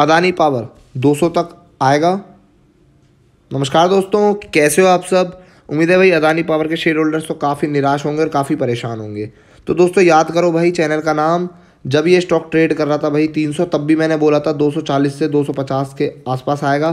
Adani power 200 तक आएगा नमस्कार दोस्तों कैसे हो आप सब उम्मीद है भाई अदानी पावर के शेयर होल्डर्स तो काफ़ी निराश होंगे और काफ़ी परेशान होंगे तो दोस्तों याद करो भाई चैनल का नाम जब ये स्टॉक ट्रेड कर रहा था भाई 300 तब भी मैंने बोला था 240 से 250 के आसपास आएगा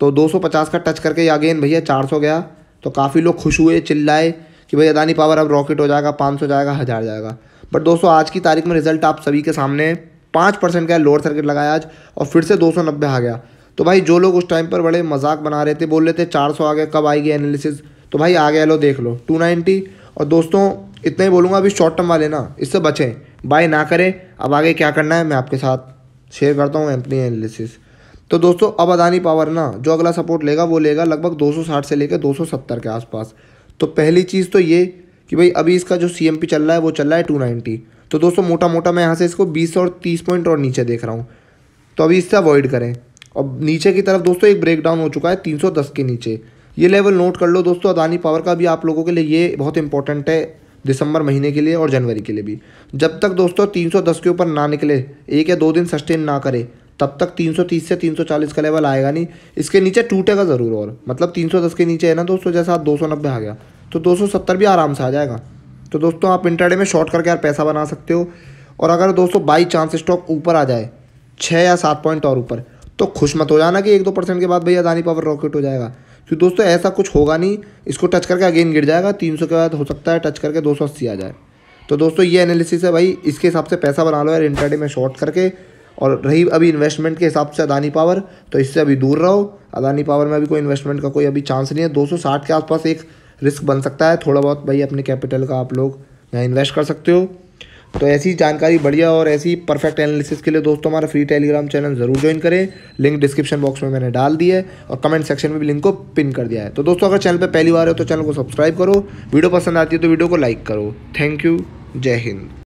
तो 250 का टच करके अगेन भैया चार गया तो काफ़ी लोग खुश हुए चिल्लाए कि भाई अदानी पावर अब रॉकेट हो जाएगा पाँच जाएगा हज़ार जाएगा बट दोस्तों आज की तारीख में रिज़ल्ट आप सभी के सामने पाँच परसेंट का लोअर सर्किट लगाया आज और फिर से दो सौ नब्बे आ गया तो भाई जो लोग उस टाइम पर बड़े मजाक बना रहे थे बोल रहे थे चार सौ आ गया कब आएगी एनालिसिस तो भाई आ गया लो देख लो टू नाइन्टी और दोस्तों इतना ही बोलूँगा अभी शॉर्ट टर्म वाले ना इससे बचें बाय ना करें अब आगे क्या करना है मैं आपके साथ शेयर करता हूँ अपनी एनालिसिस तो दोस्तों अब अदानी पावर ना जो अगला सपोर्ट लेगा वो लेगा लगभग 260 से लेकर 270 के आसपास तो पहली चीज़ तो ये कि भाई अभी इसका जो सी चल रहा है वो चल रहा है नाइन्टी तो दोस्तों मोटा मोटा मैं यहाँ से इसको बीस और तीस पॉइंट और नीचे देख रहा हूँ तो अभी इससे अवॉइड करें और नीचे की तरफ दोस्तों एक ब्रेकडाउन हो चुका है 310 के नीचे ये लेवल नोट कर लो दोस्तों अदानी पावर का भी आप लोगों के लिए ये बहुत इंपॉर्टेंट है दिसंबर महीने के लिए और जनवरी के लिए भी जब तक दोस्तों 310 के ऊपर ना निकले एक या दो दिन सस्टेन ना करे तब तक 330 से 340 का लेवल आएगा नहीं इसके नीचे टूटेगा ज़रूर और मतलब 310 के नीचे है ना दोस्तों जैसा आप दो आ गया तो 270 भी आराम से आ जाएगा तो दोस्तों आप इंटरडे में शॉर्ट करके यार पैसा बना सकते हो और अगर दोस्तों बाई चांस स्टॉक ऊपर आ जाए छः या सात पॉइंट और ऊपर तो खुश मत हो जाना कि एक दो परसेंट के बाद भैया दानी पावर रॉकेट हो जाएगा तो दोस्तों ऐसा कुछ होगा नहीं इसको टच करके अगेन गिर जाएगा तीन सौ के बाद हो सकता है टच करके दो सौ अस्सी आ जाए तो दोस्तों ये एनालिसिस है भाई इसके हिसाब से पैसा बना लो यार इंटरडे में शॉर्ट करके और रही अभी इन्वेस्टमेंट के हिसाब से अदानी पावर तो इससे अभी दूर रहो अदानी पावर में अभी कोई इन्वेस्टमेंट का कोई अभी चांस नहीं है 260 के आसपास एक रिस्क बन सकता है थोड़ा बहुत भाई अपने कैपिटल का आप लोग यहाँ इन्वेस्ट कर सकते हो तो ऐसी जानकारी बढ़िया और ऐसी परफेक्ट एनालिसिस के लिए दोस्तों हमारा फ्री टेलीग्राम चैनल ज़रूर ज्वाइन करें लिंक डिस्क्रिप्शन बॉक्स में मैंने डाल दी है और कमेंट सेक्शन में भी लिंक को पिन कर दिया है तो दोस्तों अगर चैनल पर पहली बार हो तो चैनल को सब्सक्राइब करो वीडियो पसंद आती है तो वीडियो को लाइक करो थैंक यू जय हिंद